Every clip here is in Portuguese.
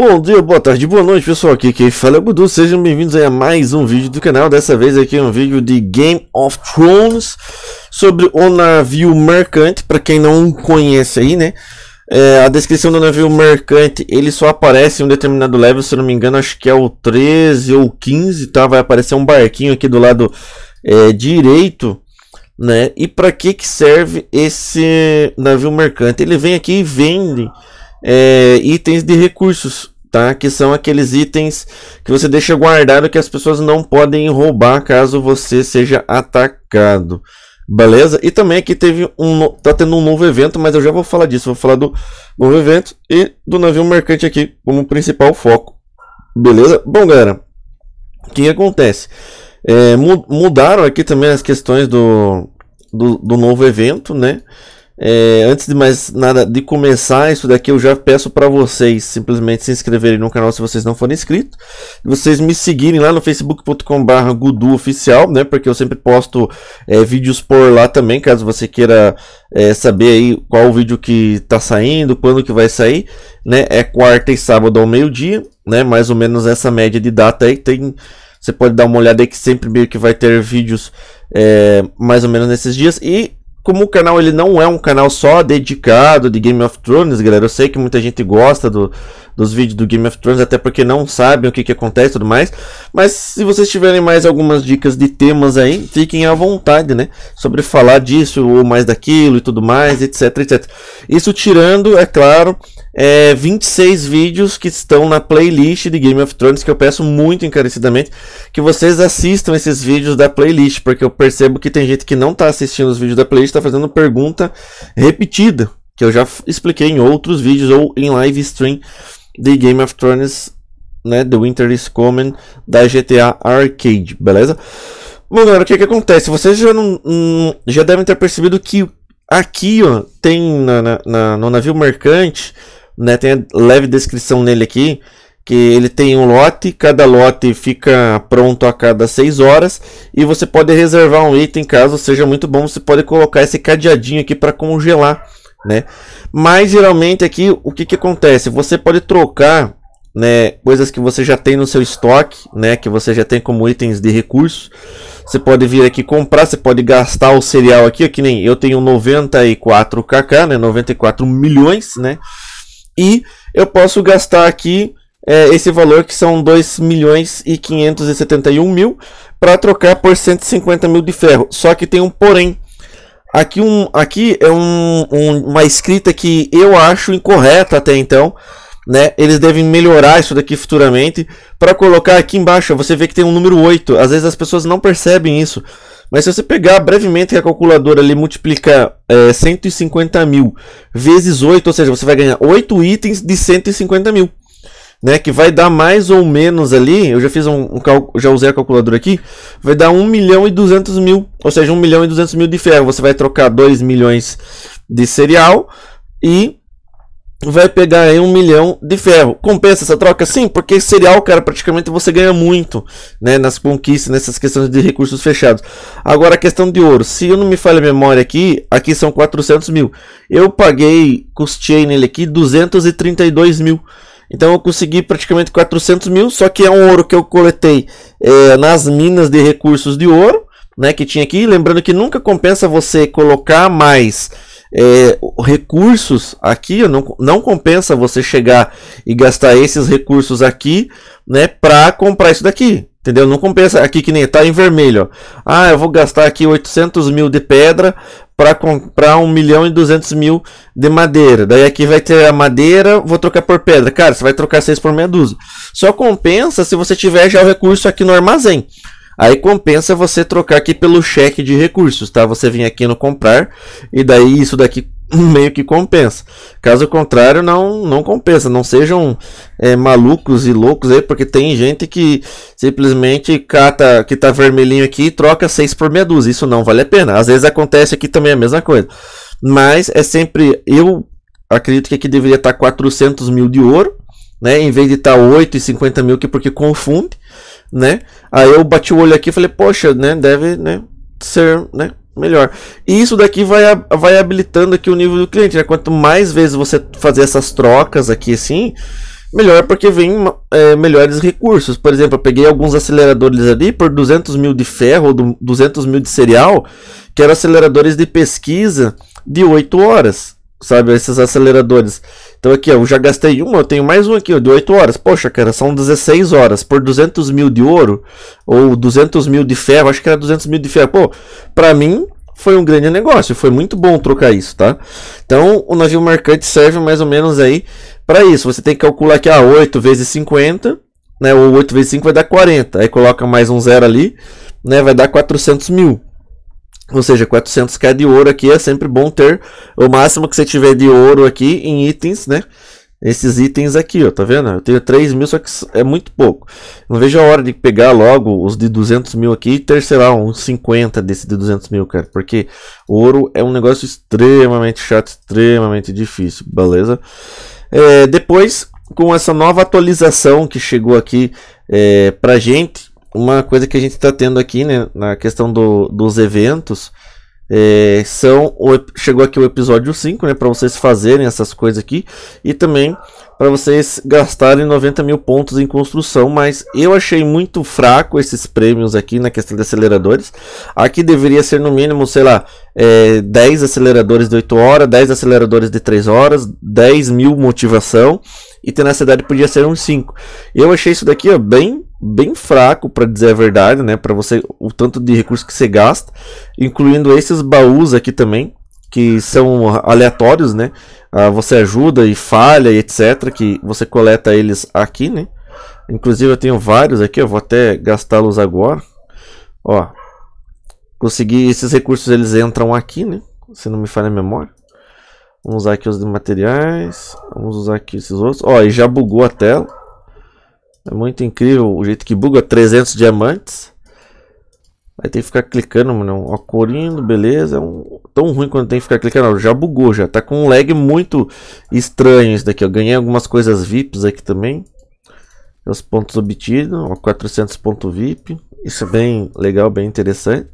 Bom dia, boa tarde, boa noite pessoal, aqui quem fala é o Gudu, sejam bem-vindos a mais um vídeo do canal, dessa vez aqui é um vídeo de Game of Thrones sobre o navio mercante, para quem não conhece aí né, é, a descrição do navio mercante ele só aparece em um determinado level, se não me engano acho que é o 13 ou 15 tá, vai aparecer um barquinho aqui do lado é, direito né, e para que que serve esse navio mercante, ele vem aqui e vende é, itens de recursos, tá? Que são aqueles itens que você deixa guardado que as pessoas não podem roubar caso você seja atacado. Beleza? E também aqui teve um. Tá tendo um novo evento, mas eu já vou falar disso. Vou falar do novo evento e do navio mercante aqui como principal foco. Beleza? Bom, galera, o que acontece? É, mudaram aqui também as questões do, do, do novo evento, né? É, antes de mais nada, de começar isso daqui, eu já peço para vocês simplesmente se inscreverem no canal se vocês não forem inscritos. Vocês me seguirem lá no facebook.com.br oficial, né? Porque eu sempre posto é, vídeos por lá também, caso você queira é, saber aí qual o vídeo que tá saindo, quando que vai sair, né? É quarta e sábado ao meio-dia, né? Mais ou menos essa média de data aí. Tem, você pode dar uma olhada aí que sempre meio que vai ter vídeos é, mais ou menos nesses dias. E como o canal ele não é um canal só dedicado de Game of Thrones, galera, eu sei que muita gente gosta do, dos vídeos do Game of Thrones, até porque não sabem o que, que acontece e tudo mais. Mas se vocês tiverem mais algumas dicas de temas aí, fiquem à vontade, né? Sobre falar disso ou mais daquilo e tudo mais, etc, etc. Isso tirando, é claro, é, 26 vídeos que estão na playlist de Game of Thrones, que eu peço muito encarecidamente que vocês assistam esses vídeos da playlist, porque eu percebo que tem gente que não está assistindo os vídeos da playlist, está fazendo pergunta repetida, que eu já expliquei em outros vídeos ou em live stream The Game of Thrones, né? The Winter is Coming da GTA Arcade, beleza? Bom, galera, o que que acontece? Vocês já não, hum, já devem ter percebido que aqui, ó, tem na, na, na, no navio mercante, né? Tem a leve descrição nele aqui que ele tem um lote, cada lote fica pronto a cada 6 horas e você pode reservar um item caso seja muito bom, você pode colocar esse cadeadinho aqui para congelar né? Mas geralmente aqui o que, que acontece? Você pode trocar né, coisas que você já tem no seu estoque, né, que você já tem como itens de recurso. Você pode vir aqui comprar, você pode gastar o cereal aqui, que nem eu tenho 94kk, né, 94 milhões, né? E eu posso gastar aqui é, esse valor que são 2 milhões e 571 mil para trocar por 150 mil de ferro. Só que tem um porém. Aqui, um, aqui é um, um, uma escrita que eu acho incorreta até então. Né? Eles devem melhorar isso daqui futuramente. Para colocar aqui embaixo, você vê que tem um número 8. Às vezes as pessoas não percebem isso. Mas se você pegar brevemente a calculadora ali multiplica é, 150 mil vezes 8, ou seja, você vai ganhar 8 itens de 150 mil né, que vai dar mais ou menos ali, eu já fiz um, um já usei a calculadora aqui, vai dar 1 milhão e 200 mil, ou seja, 1 milhão e 200 mil de ferro, você vai trocar 2 milhões de cereal e vai pegar aí 1 milhão de ferro. Compensa essa troca? Sim, porque cereal, cara, praticamente você ganha muito, né, nas conquistas, nessas questões de recursos fechados. Agora, a questão de ouro, se eu não me falha a memória aqui, aqui são 400 mil, eu paguei, custei nele aqui 232 mil, então eu consegui praticamente 400 mil, só que é um ouro que eu coletei é, nas minas de recursos de ouro, né, que tinha aqui. Lembrando que nunca compensa você colocar mais é, recursos aqui, não, não compensa você chegar e gastar esses recursos aqui, né, para comprar isso daqui. Entendeu? Não compensa aqui que nem tá em vermelho. Ó. Ah, eu vou gastar aqui 800 mil de pedra para comprar 1 milhão e 200 mil de madeira. Daí aqui vai ter a madeira, vou trocar por pedra. Cara, você vai trocar 6 por meia dúzia. Só compensa se você tiver já o recurso aqui no armazém. Aí compensa você trocar aqui pelo cheque de recursos, tá? Você vem aqui no comprar e daí isso daqui meio que compensa. Caso contrário, não, não compensa. Não sejam é, malucos e loucos aí, porque tem gente que simplesmente cata que tá vermelhinho aqui e troca seis por meia dúzia. Isso não vale a pena. Às vezes acontece aqui também a mesma coisa. Mas é sempre. Eu acredito que aqui deveria estar tá 400 mil de ouro, né? Em vez de estar tá 8 e 50 mil, que é porque confunde, né? Aí eu bati o olho aqui e falei, poxa, né? Deve, né? Ser, né? melhor. E isso daqui vai, vai habilitando aqui o nível do cliente, né? Quanto mais vezes você fazer essas trocas aqui assim, melhor porque vem é, melhores recursos. Por exemplo, eu peguei alguns aceleradores ali por 200 mil de ferro, ou 200 mil de cereal, que eram aceleradores de pesquisa de 8 horas. Sabe, esses aceleradores. Então aqui, ó, eu já gastei uma, eu tenho mais um aqui, ó, de 8 horas. Poxa, cara, são 16 horas. Por 200 mil de ouro, ou 200 mil de ferro, acho que era 200 mil de ferro. Pô, pra mim, foi um grande negócio. Foi muito bom trocar isso, tá? Então, o navio mercante serve mais ou menos aí para isso. Você tem que calcular que a 8 vezes 50, né? Ou 8 vezes 5 vai dar 40. Aí coloca mais um zero ali, né? Vai dar 400 mil. Ou seja, 400k de ouro aqui é sempre bom ter o máximo que você tiver de ouro aqui em itens, né? Esses itens aqui, ó, tá vendo? Eu tenho 3 mil, só que é muito pouco. Não vejo a hora de pegar logo os de 200 mil aqui e ter, sei lá, uns 50 desse de 200 mil, cara. Porque ouro é um negócio extremamente chato, extremamente difícil, beleza? É, depois, com essa nova atualização que chegou aqui é, pra gente, uma coisa que a gente está tendo aqui, né, na questão do, dos eventos, é, são o, chegou aqui o episódio 5, né, para vocês fazerem essas coisas aqui e também para vocês gastarem 90 mil pontos em construção, mas eu achei muito fraco esses prêmios aqui na questão de aceleradores. Aqui deveria ser no mínimo, sei lá, é, 10 aceleradores de 8 horas, 10 aceleradores de 3 horas, 10 mil motivação e tenacidade podia ser uns 5. Eu achei isso daqui ó, bem bem fraco para dizer a verdade, né, para você o tanto de recurso que você gasta, incluindo esses baús aqui também, que são aleatórios, né? Ah, você ajuda e falha e etc. Que você coleta eles aqui, né? Inclusive eu tenho vários aqui, eu vou até gastá-los agora. Ó, consegui esses recursos, eles entram aqui, né? Se não me falha a memória. Vamos usar aqui os de materiais. Vamos usar aqui esses outros. Ó, e já bugou a tela. É muito incrível o jeito que buga 300 diamantes. Aí tem que ficar clicando, mano. É ó, Corindo, beleza. É um, tão ruim quando tem que ficar clicando. Ó, já bugou, já tá com um lag muito estranho isso daqui. Eu ganhei algumas coisas VIPs aqui também. É os pontos obtidos, ó, 400 ponto VIP. Isso é bem legal, bem interessante.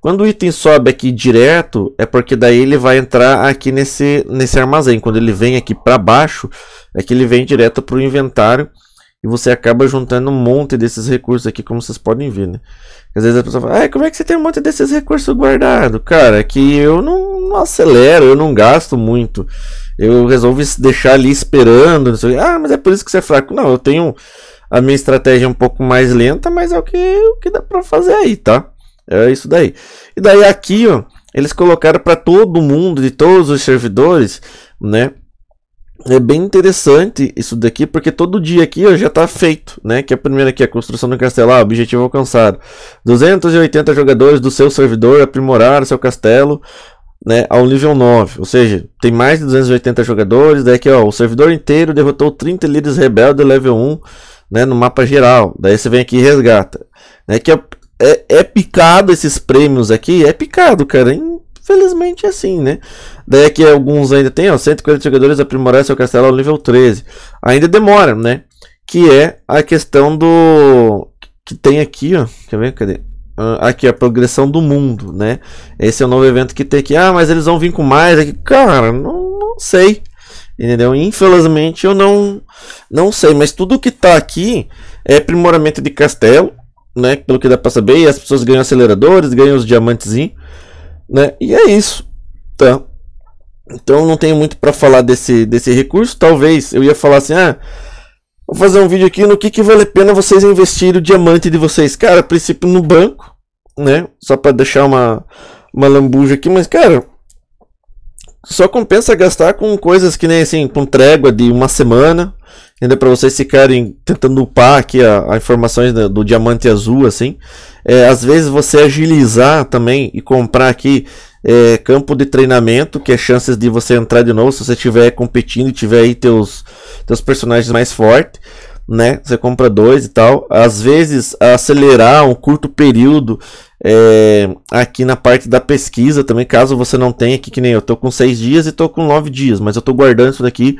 Quando o item sobe aqui direto, é porque daí ele vai entrar aqui nesse, nesse armazém. Quando ele vem aqui para baixo, é que ele vem direto pro inventário. E você acaba juntando um monte desses recursos aqui, como vocês podem ver, né? Às vezes a pessoa fala, ah, como é que você tem um monte desses recursos guardado? Cara, é que eu não, não acelero, eu não gasto muito. Eu resolvi deixar ali esperando. Ah, mas é por isso que você é fraco. Não, eu tenho a minha estratégia um pouco mais lenta, mas é o que, o que dá para fazer aí, tá? É isso daí. E daí aqui, ó, eles colocaram para todo mundo de todos os servidores, né? é bem interessante isso daqui, porque todo dia aqui ó, já está feito, né? Que a primeira aqui, a construção do castelo, ah, objetivo alcançado. 280 jogadores do seu servidor aprimoraram seu castelo né, ao nível 9, ou seja, tem mais de 280 jogadores, daí aqui, ó, o servidor inteiro derrotou 30 líderes rebeldes level 1, né, no mapa geral. Daí você vem aqui e resgata. Né, que é, é, é picado esses prêmios aqui, é picado, cara, hein? felizmente é assim, né? Daí aqui alguns ainda tem, ó, 140 jogadores aprimorar seu castelo ao nível 13. Ainda demora, né? Que é a questão do... Que tem aqui, ó, quer ver, cadê? Ah, aqui, a progressão do mundo, né? Esse é o novo evento que tem aqui. Ah, mas eles vão vir com mais aqui. Cara, não, não sei. Entendeu? Infelizmente eu não não sei, mas tudo que tá aqui é aprimoramento de castelo, né? Pelo que dá pra saber, e as pessoas ganham aceleradores, ganham os diamantezinhos. Né? E é isso, tá? Então não tenho muito para falar desse, desse recurso. Talvez eu ia falar assim, ah, vou fazer um vídeo aqui no que, que vale a pena vocês investirem o diamante de vocês. Cara, a princípio no banco, né? Só para deixar uma, uma lambuja aqui, mas cara, só compensa gastar com coisas que nem assim, com trégua de uma semana, ainda para vocês ficarem tentando upar aqui a, a informações do, do, diamante azul, assim, é, às vezes você agilizar também e comprar aqui é, campo de treinamento, que é chances de você entrar de novo se você estiver competindo e tiver aí teus, teus personagens mais fortes né? Você compra dois e tal. Às vezes, acelerar um curto período é, aqui na parte da pesquisa também, caso você não tenha aqui, que nem eu tô com seis dias e tô com nove dias, mas eu tô guardando isso daqui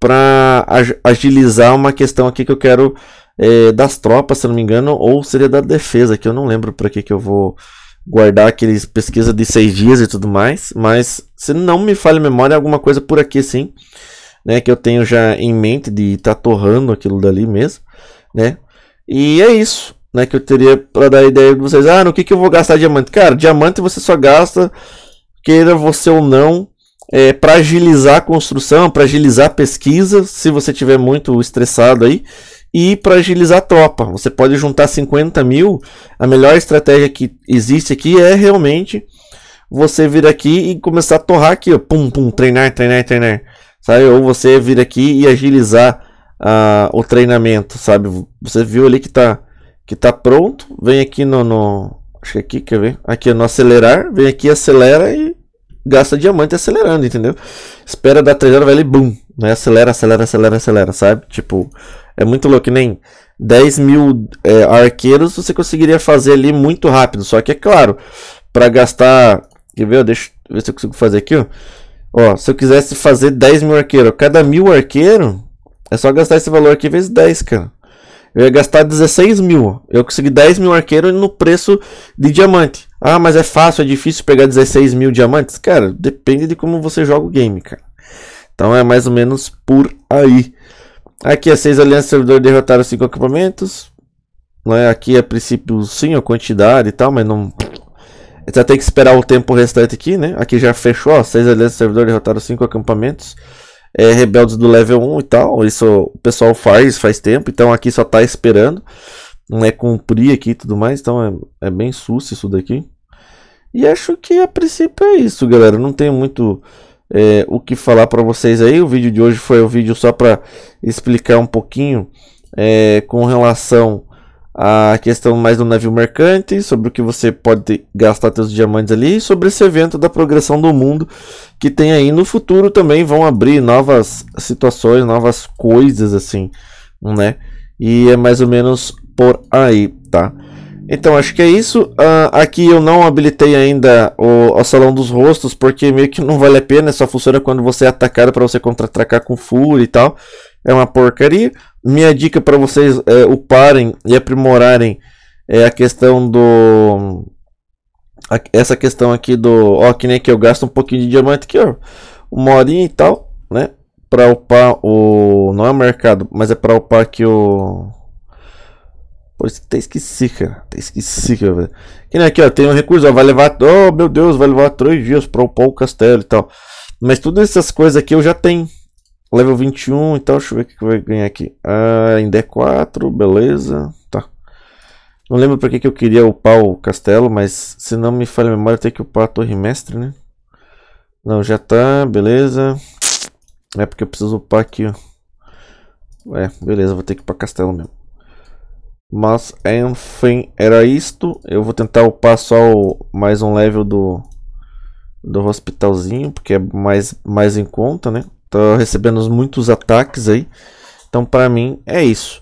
para agilizar uma questão aqui que eu quero é, das tropas, se não me engano, ou seria da defesa, que eu não lembro para que, que eu vou guardar aqueles pesquisa de seis dias e tudo mais, mas se não me falha a memória, é alguma coisa por aqui sim, né, que eu tenho já em mente de estar tá torrando aquilo dali mesmo, né, e é isso, né, que eu teria para dar ideia de vocês, ah, no que que eu vou gastar diamante? Cara, diamante você só gasta, queira você ou não, é, para agilizar a construção, para agilizar a pesquisa, se você tiver muito estressado aí, e para agilizar a tropa. Você pode juntar 50 mil. A melhor estratégia que existe aqui é realmente você vir aqui e começar a torrar aqui, ó, pum, pum, treinar, treinar, treinar, sabe? Ou você vir aqui e agilizar uh, o treinamento, sabe? Você viu ali que tá, que tá pronto, vem aqui no, no acho que é aqui, quer ver? Aqui é no acelerar, vem aqui, acelera e gasta diamante acelerando, entendeu? Espera dar 3 horas, vai ali, boom. Né? Acelera, acelera, acelera, acelera, sabe? Tipo, é muito louco, que nem 10 mil é, arqueiros você conseguiria fazer ali muito rápido. Só que é claro, para gastar. Quer ver? Deixa eu ver se eu consigo fazer aqui, ó. Ó, se eu quisesse fazer 10 mil arqueiros, cada mil arqueiro, é só gastar esse valor aqui vezes 10, cara. Eu ia gastar 16 mil. Eu consegui 10 mil arqueiros no preço de diamante. Ah, mas é fácil, é difícil pegar 16 mil diamantes? Cara, depende de como você joga o game, cara. Então é mais ou menos por aí. Aqui as é 6 alianças servidor derrotaram 5 acampamentos. Né? Aqui a princípio sim a quantidade e tal, mas não. Você tem que esperar o tempo restante aqui, né? Aqui já fechou, ó. 6 alianças servidor derrotaram 5 acampamentos. É, rebeldes do level 1 e tal. Isso o pessoal faz, faz tempo. Então aqui só tá esperando não é cumprir aqui e tudo mais, então é, é bem susto isso daqui. E acho que a princípio é isso, galera. Não tem muito é, o que falar para vocês aí. O vídeo de hoje foi o um vídeo só para explicar um pouquinho é, com relação à questão mais do navio mercante, sobre o que você pode gastar seus diamantes ali, e sobre esse evento da progressão do mundo que tem aí no futuro também vão abrir novas situações, novas coisas assim, né? E é mais ou menos por aí, tá? Então acho que é isso. Uh, aqui eu não habilitei ainda o, o, salão dos rostos, porque meio que não vale a pena, só funciona quando você é atacado para você contra-atacar com fúria e tal. É uma porcaria. Minha dica para vocês é uparem e aprimorarem é a questão do. A, essa questão aqui do. Ó, que nem que eu gasto um pouquinho de diamante aqui, ó. Uma horinha e tal, né? Pra upar o. Não é mercado, mas é pra upar aqui o Pô, isso até esqueci, cara. Até esqueci, cara. Que nem aqui, ó, tem um recurso, ó, vai levar. Oh, meu Deus, vai levar 3 dias pra upar o castelo e tal. Mas todas essas coisas aqui eu já tenho. Level 21 e tal, então, deixa eu ver o que vai ganhar aqui. Ah, em 4 é beleza. Tá. Não lembro porque que, que eu queria upar o castelo, mas se não me falha a memória, tem que upar a torre mestre, né? Não, já tá, beleza. É porque eu preciso upar aqui, ó. É, beleza, vou ter que ir pra castelo mesmo. Mas enfim, era isto. Eu vou tentar upar só o, mais um level do, do hospitalzinho, porque é mais, mais em conta, né? Tô recebendo muitos ataques aí. Então, para mim, é isso.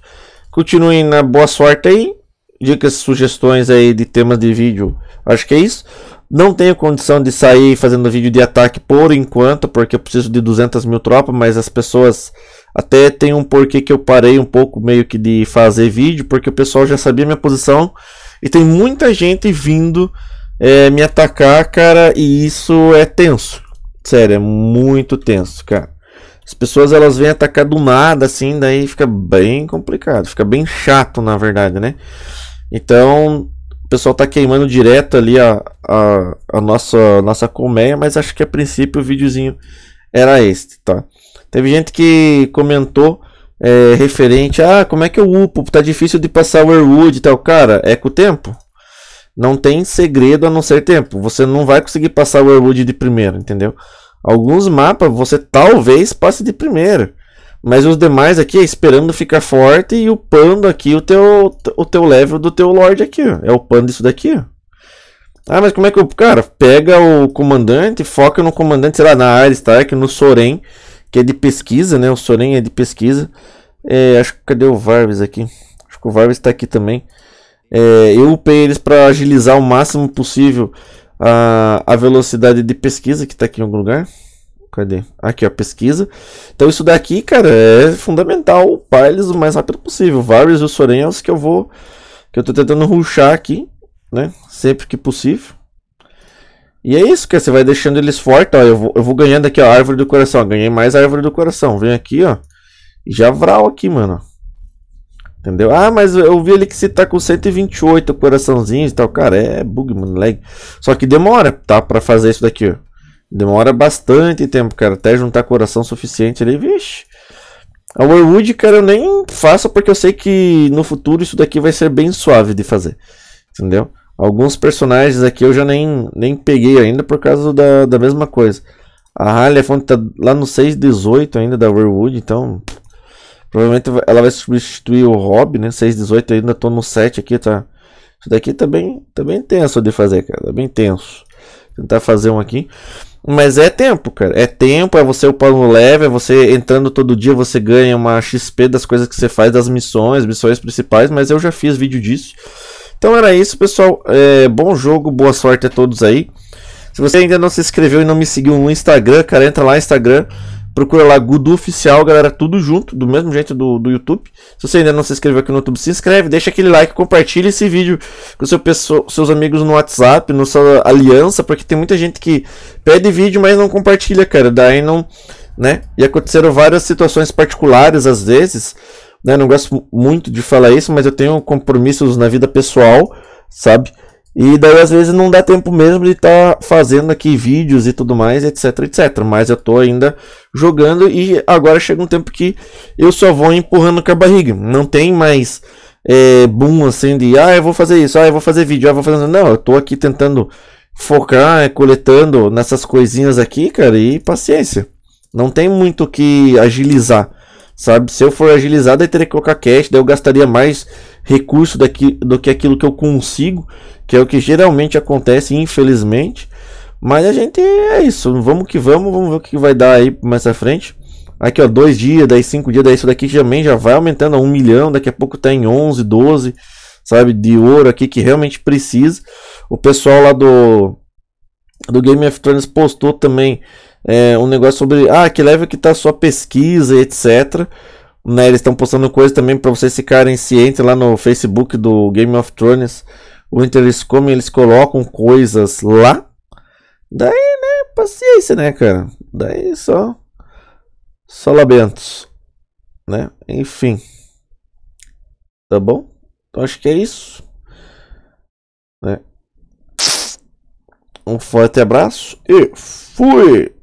Continuem na boa sorte aí. Dicas, sugestões aí de temas de vídeo. Acho que é isso. Não tenho condição de sair fazendo vídeo de ataque por enquanto, porque eu preciso de 200 mil tropas, mas as pessoas até tem um porquê que eu parei um pouco meio que de fazer vídeo, porque o pessoal já sabia minha posição e tem muita gente vindo é, me atacar, cara, e isso é tenso. Sério, é muito tenso, cara. As pessoas elas vêm atacar do nada, assim, daí fica bem complicado, fica bem chato, na verdade, né? Então, o pessoal tá queimando direto ali a, a, a nossa, nossa colmeia, mas acho que a princípio o videozinho era este, tá? Teve gente que comentou é, referente a ah, como é que eu upo, tá difícil de passar o Airwood e tal. Cara, é com o tempo. Não tem segredo a não ser tempo. Você não vai conseguir passar o Airwood de primeiro, entendeu? Alguns mapas você talvez passe de primeiro. Mas os demais aqui é esperando ficar forte e upando aqui o teu, o teu level do teu lord aqui. é É upando isso daqui. Ah, mas como é que eu... Cara, pega o comandante, foca no comandante, sei lá, na área Stark, no Soren que é de pesquisa, né? O Soren é de pesquisa. É, acho que cadê o Varves aqui? Acho que o Varves está aqui também. É, eu upei eles para agilizar o máximo possível a, a velocidade de pesquisa que está aqui em algum lugar. Cadê? Aqui, ó, pesquisa. Então isso daqui, cara, é fundamental upar eles o mais rápido possível. Varves e o Soren é os que eu vou... Que eu estou tentando ruxar aqui, né? Sempre que possível. E é isso, que Você vai deixando eles fortes, ó. Eu vou, eu vou ganhando aqui, ó, a árvore do coração. Ó, ganhei mais árvore do coração. Vem aqui, ó. E já vral aqui, mano. Entendeu? Ah, mas eu vi ali que você tá com 128 coraçãozinhos e tal. Cara, é bug, mano, lag. Só que demora, tá? Pra fazer isso daqui, ó. Demora bastante tempo, cara. Até juntar coração suficiente ali, vixe. A Warwood, cara, eu nem faço porque eu sei que no futuro isso daqui vai ser bem suave de fazer. Entendeu? Alguns personagens aqui eu já nem, nem peguei ainda por causa da, da mesma coisa. A Harley Fonte tá lá no 618 ainda da Warwood, então provavelmente ela vai substituir o Rob, né? 618 ainda tô no 7 aqui, tá? Isso daqui tá bem, tá bem tenso de fazer, cara, tá bem tenso. Tentar fazer um aqui. Mas é tempo, cara. É tempo, é você upar no leve, é você entrando todo dia, você ganha uma XP das coisas que você faz, das missões, missões principais, mas eu já fiz vídeo disso. Então era isso, pessoal. É, bom jogo, boa sorte a todos aí. Se você ainda não se inscreveu e não me seguiu no Instagram, cara, entra lá no Instagram. Procura lá Gudu Oficial, galera, tudo junto, do mesmo jeito do, do YouTube. Se você ainda não se inscreveu aqui no YouTube, se inscreve, deixa aquele like, compartilha esse vídeo com seu pessoa, seus amigos no WhatsApp, na sua aliança, porque tem muita gente que pede vídeo, mas não compartilha, cara. Daí não, né? E aconteceram várias situações particulares às vezes né? Não gosto muito de falar isso, mas eu tenho compromissos na vida pessoal, sabe? E daí às vezes não dá tempo mesmo de estar tá fazendo aqui vídeos e tudo mais, etc, etc. Mas eu tô ainda jogando e agora chega um tempo que eu só vou empurrando com a barriga. Não tem mais é, boom assim de ah, eu vou fazer isso, ah, eu vou fazer vídeo, ah, eu vou fazer. Não, eu tô aqui tentando focar, é, coletando nessas coisinhas aqui, cara, e paciência. Não tem muito o que agilizar. Sabe? Se eu for agilizado, aí teria que colocar cash, daí eu gastaria mais recurso daqui, do que aquilo que eu consigo, que é o que geralmente acontece, infelizmente. Mas a gente é isso, vamos que vamos, vamos ver o que vai dar aí mais à frente. Aqui ó, dois dias, daí cinco dias, daí isso daqui também já vai aumentando a um milhão, daqui a pouco tá em 11, 12, sabe, de ouro aqui que realmente precisa. O pessoal lá do do Game of Thrones postou também é, um negócio sobre ah, que leve que tá a sua pesquisa, etc. Né, eles estão postando coisas também para vocês ficarem cientes lá no Facebook do Game of Thrones. O Eles como eles colocam coisas lá. Daí, né, paciência, né, cara? Daí só. Só labentos. Né? Enfim. Tá bom? Então acho que é isso. Né? Um forte abraço e fui!